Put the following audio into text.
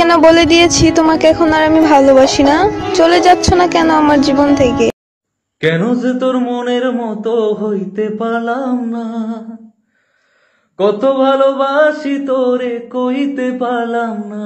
কেন বলে দিয়েছি তোমাকে এখন আর আমি ভালোবাসি না চলে যাচ্ছ না কেন আমার জীবন থেকে কেন যে তোর মনের মতো হইতে পারলাম না কত ভালোবাসি তোরে কইতে পারলাম না